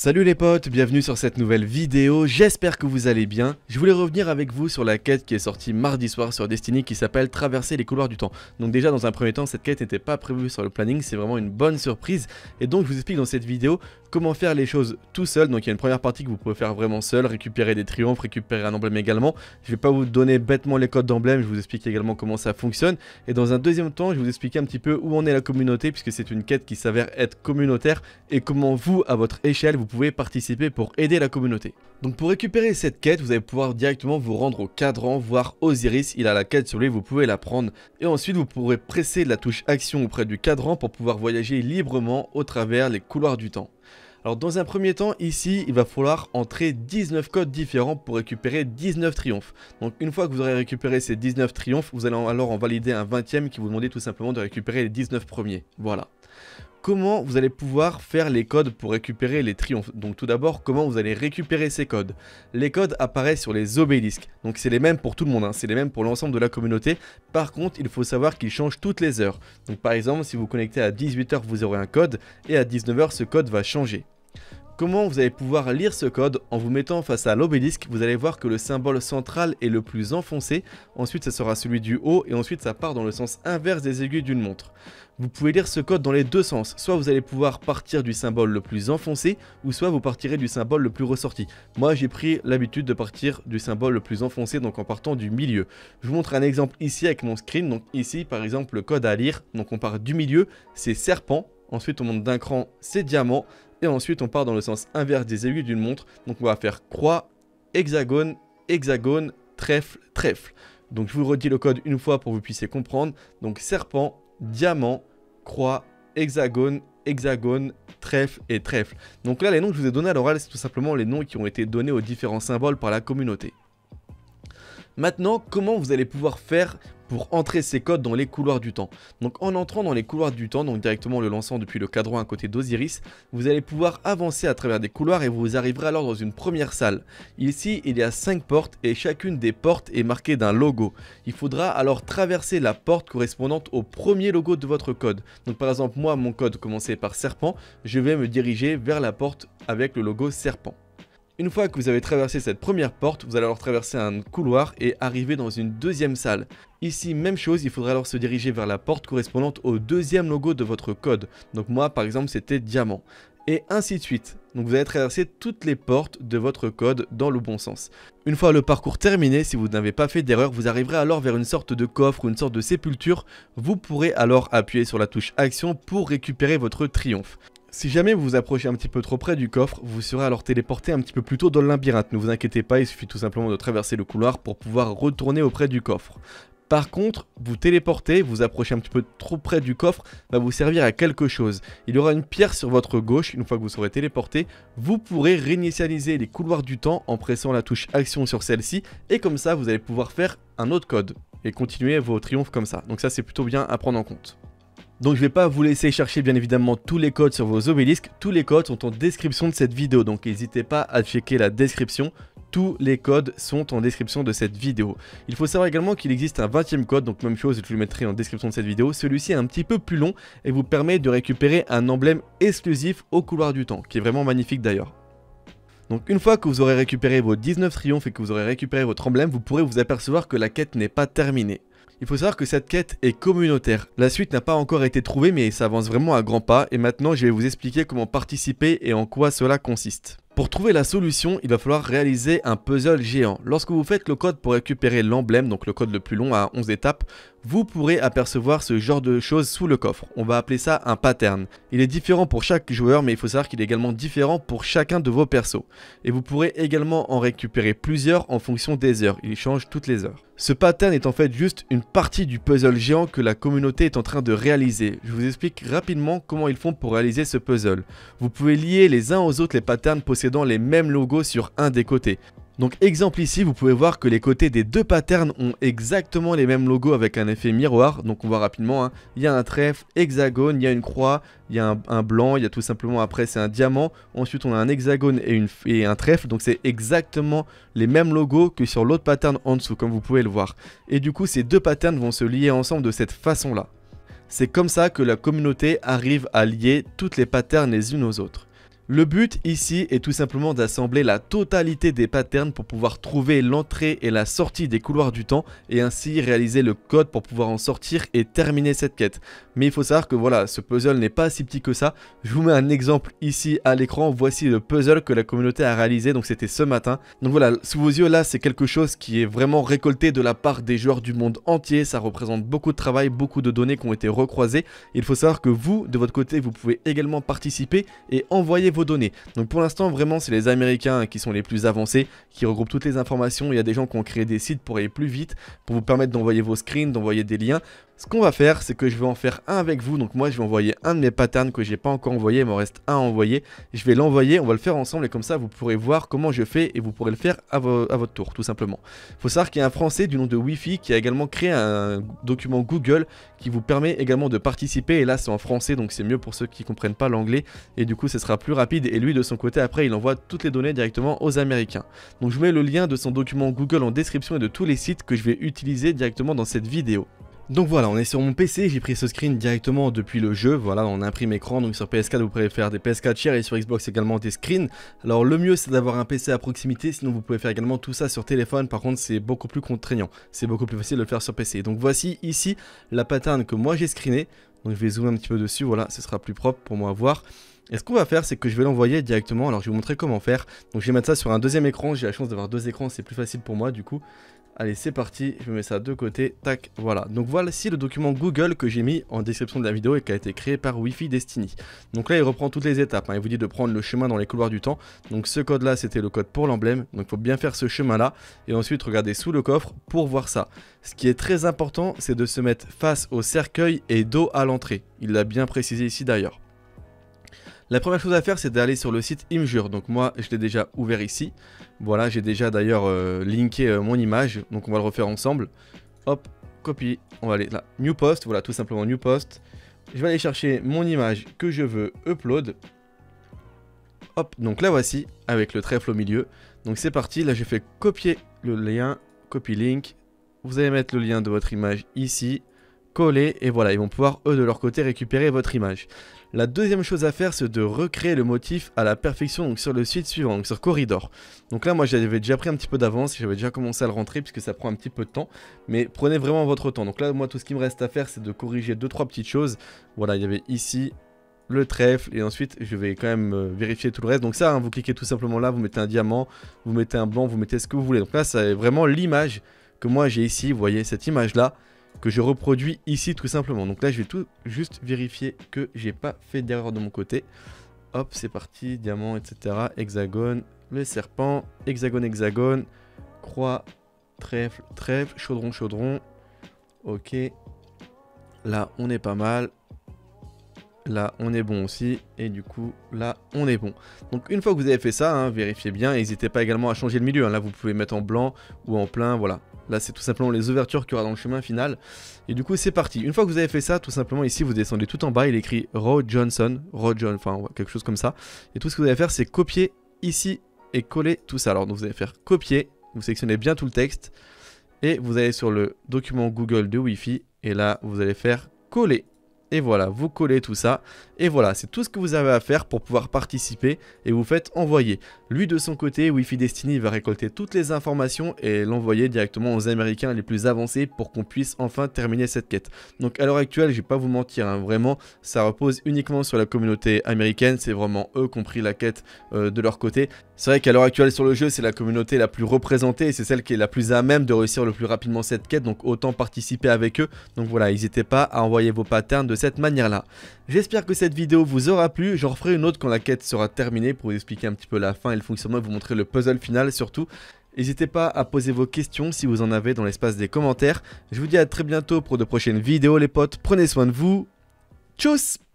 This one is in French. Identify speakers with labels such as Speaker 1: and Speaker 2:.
Speaker 1: Salut les potes, bienvenue sur cette nouvelle vidéo, j'espère que vous allez bien. Je voulais revenir avec vous sur la quête qui est sortie mardi soir sur Destiny qui s'appelle Traverser les couloirs du temps. Donc déjà dans un premier temps, cette quête n'était pas prévue sur le planning, c'est vraiment une bonne surprise. Et donc je vous explique dans cette vidéo comment faire les choses tout seul. Donc il y a une première partie que vous pouvez faire vraiment seul, récupérer des triomphes, récupérer un emblème également. Je ne vais pas vous donner bêtement les codes d'emblème, je vous explique également comment ça fonctionne. Et dans un deuxième temps, je vais vous expliquer un petit peu où en est la communauté, puisque c'est une quête qui s'avère être communautaire, et comment vous, à votre échelle, vous pouvez participer pour aider la communauté. Donc pour récupérer cette quête, vous allez pouvoir directement vous rendre au cadran, voir Osiris, il a la quête sur lui, vous pouvez la prendre. Et ensuite, vous pourrez presser la touche action auprès du cadran pour pouvoir voyager librement au travers les couloirs du temps. Alors dans un premier temps ici il va falloir entrer 19 codes différents pour récupérer 19 triomphes. Donc une fois que vous aurez récupéré ces 19 triomphes vous allez alors en valider un 20ème qui vous demande tout simplement de récupérer les 19 premiers. Voilà. Comment vous allez pouvoir faire les codes pour récupérer les triomphes Donc tout d'abord comment vous allez récupérer ces codes Les codes apparaissent sur les obélisques donc c'est les mêmes pour tout le monde, hein. c'est les mêmes pour l'ensemble de la communauté. Par contre, il faut savoir qu'ils changent toutes les heures. Donc par exemple, si vous connectez à 18h, vous aurez un code, et à 19h, ce code va changer. Comment vous allez pouvoir lire ce code En vous mettant face à l'obélisque, vous allez voir que le symbole central est le plus enfoncé, ensuite ça sera celui du haut et ensuite ça part dans le sens inverse des aiguilles d'une montre. Vous pouvez lire ce code dans les deux sens, soit vous allez pouvoir partir du symbole le plus enfoncé, ou soit vous partirez du symbole le plus ressorti. Moi j'ai pris l'habitude de partir du symbole le plus enfoncé, donc en partant du milieu. Je vous montre un exemple ici avec mon screen, donc ici par exemple le code à lire, donc on part du milieu, c'est serpent, ensuite on monte d'un cran, c'est diamant, et ensuite, on part dans le sens inverse des aiguilles d'une montre. Donc on va faire croix, hexagone, hexagone, trèfle, trèfle. Donc je vous redis le code une fois pour que vous puissiez comprendre. Donc serpent, diamant, croix, hexagone, hexagone, trèfle et trèfle. Donc là, les noms que je vous ai donnés à l'oral, c'est tout simplement les noms qui ont été donnés aux différents symboles par la communauté. Maintenant, comment vous allez pouvoir faire pour entrer ces codes dans les couloirs du temps. Donc en entrant dans les couloirs du temps, donc directement le lançant depuis le cadran à côté d'Osiris, vous allez pouvoir avancer à travers des couloirs et vous arriverez alors dans une première salle. Ici, il y a 5 portes et chacune des portes est marquée d'un logo. Il faudra alors traverser la porte correspondante au premier logo de votre code. Donc par exemple, moi, mon code commençait par serpent, je vais me diriger vers la porte avec le logo serpent. Une fois que vous avez traversé cette première porte, vous allez alors traverser un couloir et arriver dans une deuxième salle. Ici, même chose, il faudra alors se diriger vers la porte correspondante au deuxième logo de votre code. Donc moi, par exemple, c'était diamant. Et ainsi de suite. Donc vous allez traverser toutes les portes de votre code dans le bon sens. Une fois le parcours terminé, si vous n'avez pas fait d'erreur, vous arriverez alors vers une sorte de coffre ou une sorte de sépulture. Vous pourrez alors appuyer sur la touche action pour récupérer votre triomphe. Si jamais vous vous approchez un petit peu trop près du coffre, vous serez alors téléporté un petit peu plus tôt dans le labyrinthe. Ne vous inquiétez pas, il suffit tout simplement de traverser le couloir pour pouvoir retourner auprès du coffre. Par contre, vous téléporter, vous approchez un petit peu trop près du coffre, va vous servir à quelque chose. Il y aura une pierre sur votre gauche, une fois que vous serez téléporté, vous pourrez réinitialiser les couloirs du temps en pressant la touche action sur celle-ci, et comme ça vous allez pouvoir faire un autre code, et continuer vos triomphes comme ça. Donc ça c'est plutôt bien à prendre en compte. Donc je ne vais pas vous laisser chercher bien évidemment tous les codes sur vos obélisques, tous les codes sont en description de cette vidéo, donc n'hésitez pas à checker la description, tous les codes sont en description de cette vidéo. Il faut savoir également qu'il existe un 20ème code, donc même chose, je le mettrai en description de cette vidéo. Celui-ci est un petit peu plus long et vous permet de récupérer un emblème exclusif au couloir du temps, qui est vraiment magnifique d'ailleurs. Donc une fois que vous aurez récupéré vos 19 triomphes et que vous aurez récupéré votre emblème, vous pourrez vous apercevoir que la quête n'est pas terminée. Il faut savoir que cette quête est communautaire. La suite n'a pas encore été trouvée mais ça avance vraiment à grands pas et maintenant je vais vous expliquer comment participer et en quoi cela consiste. Pour trouver la solution, il va falloir réaliser un puzzle géant. Lorsque vous faites le code pour récupérer l'emblème, donc le code le plus long à 11 étapes, vous pourrez apercevoir ce genre de choses sous le coffre. On va appeler ça un pattern. Il est différent pour chaque joueur, mais il faut savoir qu'il est également différent pour chacun de vos persos. Et vous pourrez également en récupérer plusieurs en fonction des heures. Il change toutes les heures. Ce pattern est en fait juste une partie du puzzle géant que la communauté est en train de réaliser. Je vous explique rapidement comment ils font pour réaliser ce puzzle. Vous pouvez lier les uns aux autres les patterns possédant les mêmes logos sur un des côtés. Donc exemple ici, vous pouvez voir que les côtés des deux patterns ont exactement les mêmes logos avec un effet miroir. Donc on voit rapidement, hein. il y a un trèfle, hexagone, il y a une croix, il y a un, blanc, il y a tout simplement après c'est un diamant. Ensuite on a un hexagone et, une, et un trèfle. Donc c'est exactement les mêmes logos que sur l'autre pattern en dessous comme vous pouvez le voir. Et du coup ces deux patterns vont se lier ensemble de cette façon là. C'est comme ça que la communauté arrive à lier toutes les patterns les unes aux autres. Le but ici est tout simplement d'assembler la totalité des patterns pour pouvoir trouver l'entrée et la sortie des couloirs du temps et ainsi réaliser le code pour pouvoir en sortir et terminer cette quête mais il faut savoir que voilà, ce puzzle n'est pas si petit que ça. Je vous mets un exemple ici à l'écran, voici le puzzle que la communauté a réalisé, donc c'était ce matin. Donc voilà, sous vos yeux là, c'est quelque chose qui est vraiment récolté de la part des joueurs du monde entier, ça représente beaucoup de travail, beaucoup de données qui ont été recroisées. Il faut savoir que vous, de votre côté, vous pouvez également participer et envoyer vos données. Donc pour l'instant, vraiment, c'est les Américains qui sont les plus avancés, qui regroupent toutes les informations. Il y a des gens qui ont créé des sites pour aller plus vite, pour vous permettre d'envoyer vos screens, d'envoyer des liens. Ce qu'on va faire, c'est que je vais en faire un avec vous. Donc moi, je vais envoyer un de mes patterns que j'ai pas encore envoyé. Il m'en reste un à envoyer. Je vais l'envoyer, on va le faire ensemble et comme ça, vous pourrez voir comment je fais et vous pourrez le faire à, votre tour, tout simplement. faut savoir qu'il y a un Français du nom de Wi-Fi qui a également créé un document Google qui vous permet également de participer. Et là, c'est en français, donc c'est mieux pour ceux qui comprennent pas l'anglais. Et du coup, ce sera plus rapide. Et lui, de son côté, après, il envoie toutes les données directement aux Américains. Donc je vous mets le lien de son document Google en description et de tous les sites que je vais utiliser directement dans cette vidéo. Donc voilà, on est sur mon PC, j'ai pris ce screen directement depuis le jeu, voilà, on imprime écran, donc sur PS4 vous pouvez faire des PS4 chair et sur Xbox également des screens. Alors le mieux c'est d'avoir un PC à proximité, sinon vous pouvez faire également tout ça sur téléphone, par contre c'est beaucoup plus contraignant, c'est beaucoup plus facile de le faire sur PC. Donc voici ici la pattern que moi j'ai screené, donc je vais zoomer un petit peu dessus, voilà, ce sera plus propre pour moi à voir. Et ce qu'on va faire, c'est que je vais l'envoyer directement. Alors, je vais vous montrer comment faire. Donc, je vais mettre ça sur un deuxième écran. J'ai la chance d'avoir deux écrans, c'est plus facile pour moi, du coup. Allez, c'est parti, je mets ça de côté, tac, voilà. Donc voici le document Google que j'ai mis en description de la vidéo et qui a été créé par Wi-Fi Destiny. Donc là, il reprend toutes les étapes, hein. il vous dit de prendre le chemin dans les couloirs du temps. Donc ce code-là, c'était le code pour l'emblème, donc il faut bien faire ce chemin-là. Et ensuite, regarder sous le coffre pour voir ça. Ce qui est très important, c'est de se mettre face au cercueil et dos à l'entrée. Il l'a bien précisé ici d'ailleurs. La première chose à faire, c'est d'aller sur le site Imjure. Donc moi, je l'ai déjà ouvert ici. Voilà, j'ai déjà d'ailleurs euh, linké euh, mon image. Donc on va le refaire ensemble. Hop, copie. On va aller là, New Post. Voilà, tout simplement New Post. Je vais aller chercher mon image que je veux upload. Hop, donc là voici avec le trèfle au milieu. Donc c'est parti. Là, j'ai fait copier le lien, copy link. Vous allez mettre le lien de votre image ici coller et voilà, ils vont pouvoir eux de leur côté récupérer votre image. La deuxième chose à faire c'est de recréer le motif à la perfection donc sur le site suivant, donc sur Corridor. Donc là moi j'avais déjà pris un petit peu d'avance, j'avais déjà commencé à le rentrer puisque ça prend un petit peu de temps, mais prenez vraiment votre temps. Donc là moi tout ce qui me reste à faire c'est de corriger deux trois petites choses. Voilà il y avait ici le trèfle et ensuite je vais quand même euh, vérifier tout le reste donc ça hein, vous cliquez tout simplement là vous mettez un diamant vous mettez un blanc vous mettez ce que vous voulez donc là c'est vraiment l'image que moi j'ai ici vous voyez cette image là que je reproduis ici tout simplement. Donc là, je vais tout juste vérifier que j'ai pas fait d'erreur de mon côté. Hop, c'est parti, diamant, etc. Hexagone, le serpent, hexagone, hexagone, croix, trèfle, trèfle, chaudron, chaudron. Ok. Là, on est pas mal. Là, on est bon aussi. Et du coup, là, on est bon. Donc, une fois que vous avez fait ça, hein, vérifiez bien. N'hésitez pas également à changer le milieu. Hein. Là, vous pouvez mettre en blanc ou en plein. Voilà. Là, c'est tout simplement les ouvertures qu'il y aura dans le chemin final. Et du coup, c'est parti. Une fois que vous avez fait ça, tout simplement, ici, vous descendez tout en bas. Il écrit Row Johnson, Row John, enfin, quelque chose comme ça. Et tout ce que vous allez faire, c'est copier ici et coller tout ça. Alors, donc, vous allez faire copier. Vous sélectionnez bien tout le texte. Et vous allez sur le document Google de Wi-Fi. Et là, vous allez faire coller. Et voilà, vous collez tout ça. Et voilà, c'est tout ce que vous avez à faire pour pouvoir participer et vous faites envoyer. Lui de son côté, Wi-Fi Destiny va récolter toutes les informations et l'envoyer directement aux américains les plus avancés pour qu'on puisse enfin terminer cette quête. Donc à l'heure actuelle, je vais pas vous mentir, hein, vraiment, ça repose uniquement sur la communauté américaine, c'est vraiment eux qui ont pris la quête euh, de leur côté. C'est vrai qu'à l'heure actuelle sur le jeu, c'est la communauté la plus représentée et c'est celle qui est la plus à même de réussir le plus rapidement cette quête, donc autant participer avec eux. Donc voilà, n'hésitez pas à envoyer vos patterns de cette manière-là. J'espère que cette vidéo vous aura plu, j'en referai une autre quand la quête sera terminée pour vous expliquer un petit peu la fin et fonctionnement vous montrer le puzzle final surtout. N'hésitez pas à poser vos questions si vous en avez dans l'espace des commentaires. Je vous dis à très bientôt pour de prochaines vidéos les potes. Prenez soin de vous. Tchuss